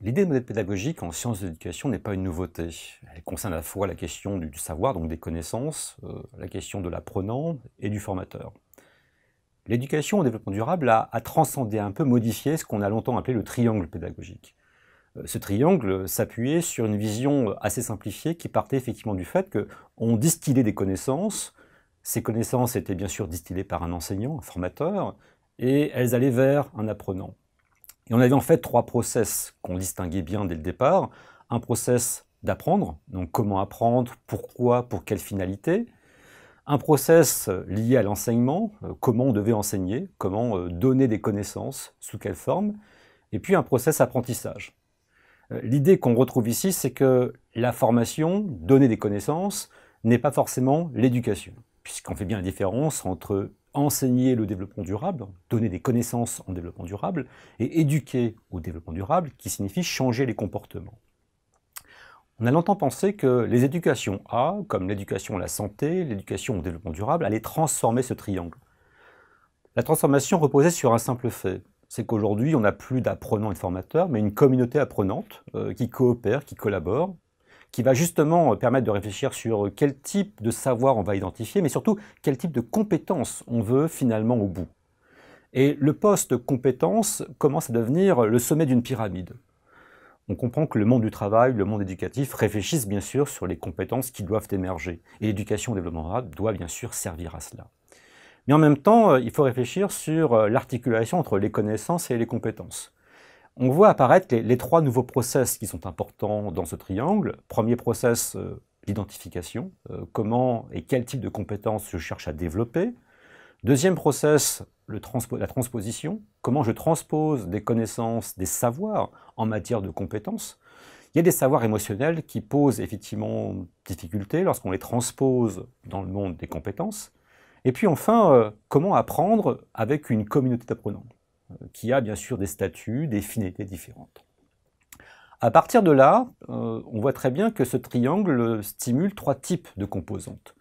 L'idée de modèle pédagogique en sciences de l'éducation n'est pas une nouveauté. Elle concerne à la fois la question du savoir, donc des connaissances, euh, la question de l'apprenant et du formateur. L'éducation au développement durable a, transcendé, un peu modifié ce qu'on a longtemps appelé le triangle pédagogique. Euh, ce triangle s'appuyait sur une vision assez simplifiée qui partait effectivement du fait qu'on distillait des connaissances. Ces connaissances étaient bien sûr distillées par un enseignant, un formateur, et elles allaient vers un apprenant. Et on avait en fait trois process qu'on distinguait bien dès le départ. Un process d'apprendre, donc comment apprendre, pourquoi, pour quelle finalité. Un process euh, lié à l'enseignement, euh, comment on devait enseigner, comment euh, donner des connaissances, sous quelle forme. Et puis un process apprentissage. L'idée qu'on retrouve ici, c'est que la formation, donner des connaissances, n'est pas forcément l'éducation, puisqu'on fait bien la différence entre enseigner le développement durable, donner des connaissances en développement durable, et éduquer au développement durable, qui signifie changer les comportements. On a longtemps pensé que les éducations A, comme l'éducation à la santé, l'éducation au développement durable, allaient transformer ce triangle. La transformation reposait sur un simple fait, c'est qu'aujourd'hui, on n'a plus d'apprenants et de formateurs, mais une communauté apprenante euh, qui coopère, qui collabore, qui va justement euh, permettre de réfléchir sur quel type de savoir on va identifier, mais surtout quel type de compétences on veut finalement au bout. Et le poste compétence commence à devenir le sommet d'une pyramide. On comprend que le monde du travail, le monde éducatif réfléchissent bien sûr sur les compétences qui doivent émerger. Et l'éducation au développement durable doit bien sûr servir à cela. Mais en même temps, euh, il faut réfléchir sur euh, l'articulation entre les connaissances et les compétences on voit apparaître les, trois nouveaux process qui sont importants dans ce triangle. Premier process, euh, l'identification, euh, comment et quel type de compétences je cherche à développer. Deuxième process, le la transposition, comment je transpose des connaissances, des savoirs en matière de compétences. Il y a des savoirs émotionnels qui posent effectivement difficultés lorsqu'on les transpose dans le monde des compétences. Et puis enfin, euh, comment apprendre avec une communauté d'apprenants qui a bien sûr des statuts, des finités différentes. À partir de là, euh, on voit très bien que ce triangle stimule trois types de composantes.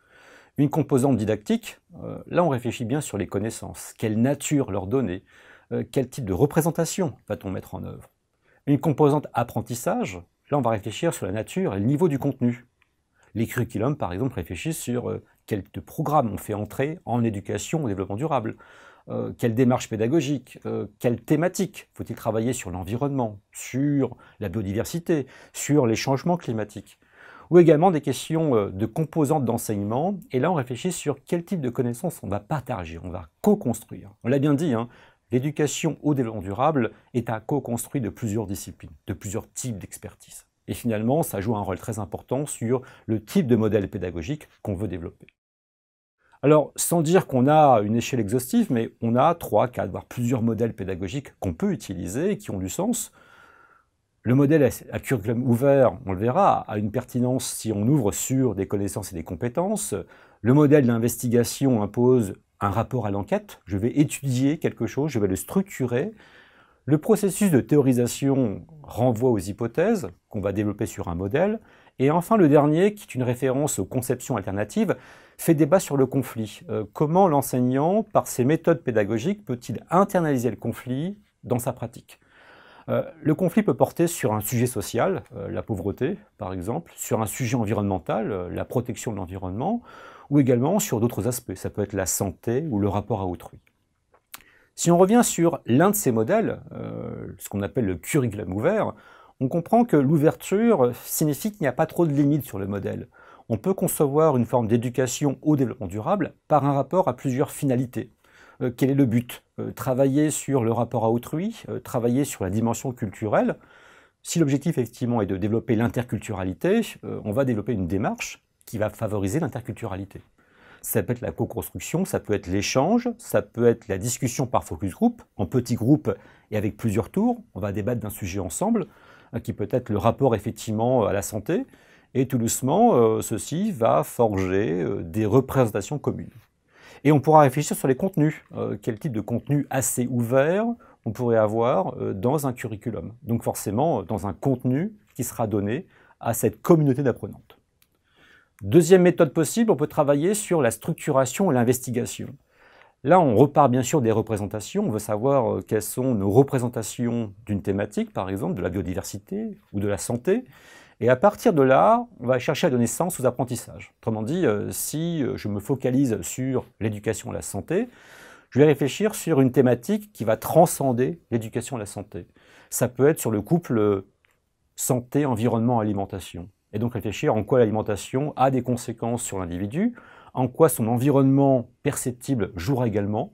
Une composante didactique, euh, là on réfléchit bien sur les connaissances, quelle nature leur donner, euh, quel type de représentation va-t-on mettre en œuvre. Une composante apprentissage, là on va réfléchir sur la nature et le niveau du contenu. Les curriculums par exemple réfléchissent sur quel programmes programme on fait entrer en éducation au développement durable. Euh, quelle démarche pédagogique, euh, quelle thématique faut-il travailler sur l'environnement, sur la biodiversité, sur les changements climatiques ou également des questions euh, de composantes d'enseignement. Et là, on réfléchit sur quel type de connaissances on va partager, on va co-construire. On l'a bien dit, hein, l'éducation au développement durable est à co-construire de plusieurs disciplines, de plusieurs types d'expertise. Et finalement, ça joue un rôle très important sur le type de modèle pédagogique qu'on veut développer. Alors, sans dire qu'on a une échelle exhaustive, mais on a trois, quatre, voire plusieurs modèles pédagogiques qu'on peut utiliser et qui ont du sens. Le modèle à curriculum ouvert, on le verra, a une pertinence si on ouvre sur des connaissances et des compétences. Le modèle d'investigation impose un rapport à l'enquête. Je vais étudier quelque chose, je vais le structurer. Le processus de théorisation renvoie aux hypothèses qu'on va développer sur un modèle. Et enfin, le dernier, qui est une référence aux conceptions alternatives, fait débat sur le conflit. Euh, comment l'enseignant, par ses méthodes pédagogiques, peut-il internaliser le conflit dans sa pratique euh, le conflit peut porter sur un sujet social, euh, la pauvreté par exemple, sur un sujet environnemental, la protection de l'environnement, ou également sur d'autres aspects, ça peut être la santé ou le rapport à autrui. Si on revient sur l'un de ces modèles, ce qu'on appelle le curriculum ouvert, on comprend que l'ouverture signifie qu'il n'y a pas trop de limites sur le modèle on peut concevoir une forme d'éducation au développement durable par un rapport à plusieurs finalités. Euh, quel est le but euh, Travailler sur le rapport à autrui, euh, travailler sur la dimension culturelle. Si l'objectif effectivement est de développer l'interculturalité, on va développer une démarche qui va favoriser l'interculturalité. Ça peut être la co-construction, ça peut être l'échange, ça peut être la discussion par focus group, en petits groupes et avec plusieurs tours. On va débattre d'un sujet ensemble, qui peut être le rapport effectivement à la santé, et tout doucement, euh, ceci va forger euh, des représentations communes. Et on pourra réfléchir sur les contenus. Euh, quel type de contenu assez ouvert on pourrait avoir dans un curriculum Donc forcément, dans un contenu qui sera donné à cette communauté d'apprenantes. Deuxième méthode possible, on peut travailler sur la structuration et l'investigation. Là, on repart bien sûr des représentations. On veut savoir quelles sont nos représentations d'une thématique, par exemple, de la biodiversité ou de la santé. Et à partir de là, on va chercher à donner sens aux apprentissages. Autrement dit, euh, si euh, je me focalise sur l'éducation et la santé, je vais réfléchir sur une thématique qui va transcender l'éducation et la santé. Ça peut être sur le couple euh, santé, environnement, alimentation. Et donc réfléchir en quoi l'alimentation a des conséquences sur l'individu, en quoi son environnement perceptible jouera également,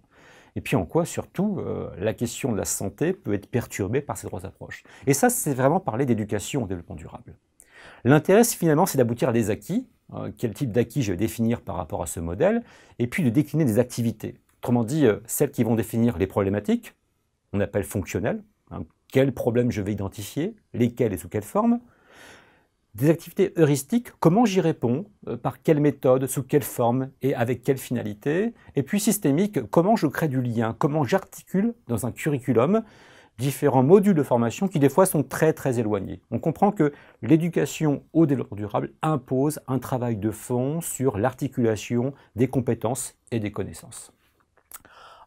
et puis en quoi surtout la question de la santé peut être perturbée par ces trois approches. Et ça, c'est vraiment parler d'éducation au développement durable. L'intérêt, finalement, c'est d'aboutir à des acquis. Euh, quel type d'acquis je vais définir par rapport à ce modèle Et puis de décliner des activités. Autrement dit, euh, celles qui vont définir les problématiques, on appelle fonctionnelles. Quel hein. quels problèmes je vais identifier, lesquels et sous quelle forme des activités heuristiques, comment j'y réponds, euh, par quelle méthode, sous quelle forme et avec quelle finalité, et puis systémique, comment je crée du lien, comment j'articule dans un curriculum différents modules de formation qui des fois sont très très éloignés. On comprend que l'éducation au développement durable impose un travail de fond sur l'articulation des compétences et des connaissances.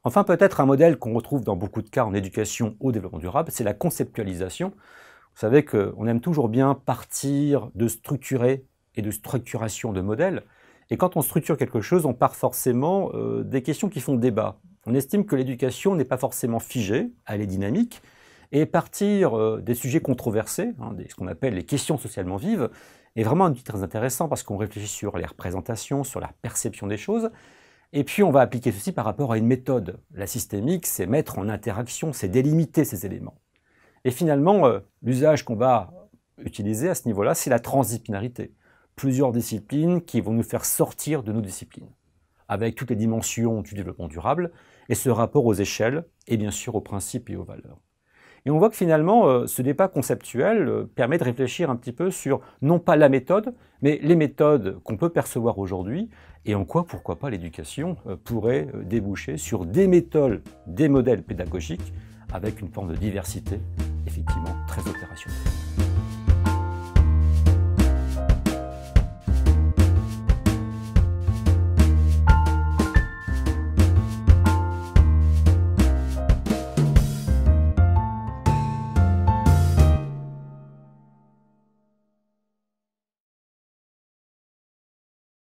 Enfin, peut-être un modèle qu'on retrouve dans beaucoup de cas en éducation au développement durable, c'est la conceptualisation. Vous savez qu'on aime toujours bien partir de structurer et de structuration de modèles. Et quand on structure quelque chose, on part forcément euh, des questions qui font débat. On estime que l'éducation n'est pas forcément figée, elle est dynamique, et partir euh, des sujets controversés, hein, ce qu'on appelle les questions socialement vives, est vraiment un outil très intéressant parce qu'on réfléchit sur les représentations, sur la perception des choses, et puis on va appliquer ceci par rapport à une méthode. La systémique, c'est mettre en interaction, c'est délimiter ces éléments. Et finalement, euh, l'usage qu'on va utiliser à ce niveau-là, c'est la transdisciplinarité. Plusieurs disciplines qui vont nous faire sortir de nos disciplines, avec toutes les dimensions du développement durable, et ce rapport aux échelles, et bien sûr aux principes et aux valeurs. Et on voit que finalement, euh, ce débat conceptuel euh, permet de réfléchir un petit peu sur non pas la méthode, mais les méthodes qu'on peut percevoir aujourd'hui et en quoi, pourquoi pas, l'éducation euh, pourrait déboucher sur des méthodes, des modèles pédagogiques avec une forme de diversité effectivement très opérationnelle.